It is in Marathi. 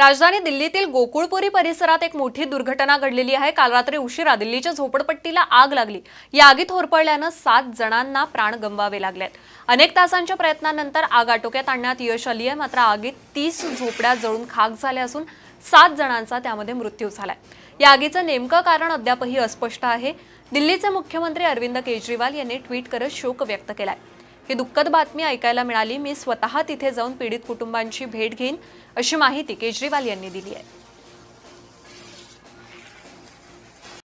राजधानी दिल्लीतील गोकुळपुरी परिसरात एक मोठी दुर्घटना घडलेली आहे काल रात्री उशिरा दिल्लीच्या झोपडपट्टीला आग लागली या आगीत होरपळल्यानं सात जणांना प्राण गमवावे लागले अनेक तासांच्या प्रयत्नानंतर आग आटोक्यात आणण्यात यश आली आहे मात्र आगीत तीस झोपड्या जळून खाक झाल्या असून सात जणांचा त्यामध्ये मृत्यू झालाय या आगीचं नेमकं कारण अद्यापही अस्पष्ट आहे दिल्लीचे मुख्यमंत्री अरविंद केजरीवाल यांनी ट्विट करत शोक व्यक्त केलाय ही दुःखद बातमी ऐकायला मिळाली मी स्वतः तिथे जाऊन पीडित कुटुंबांची भेट घेईन अशी माहिती केजरीवाल यांनी दिली आहे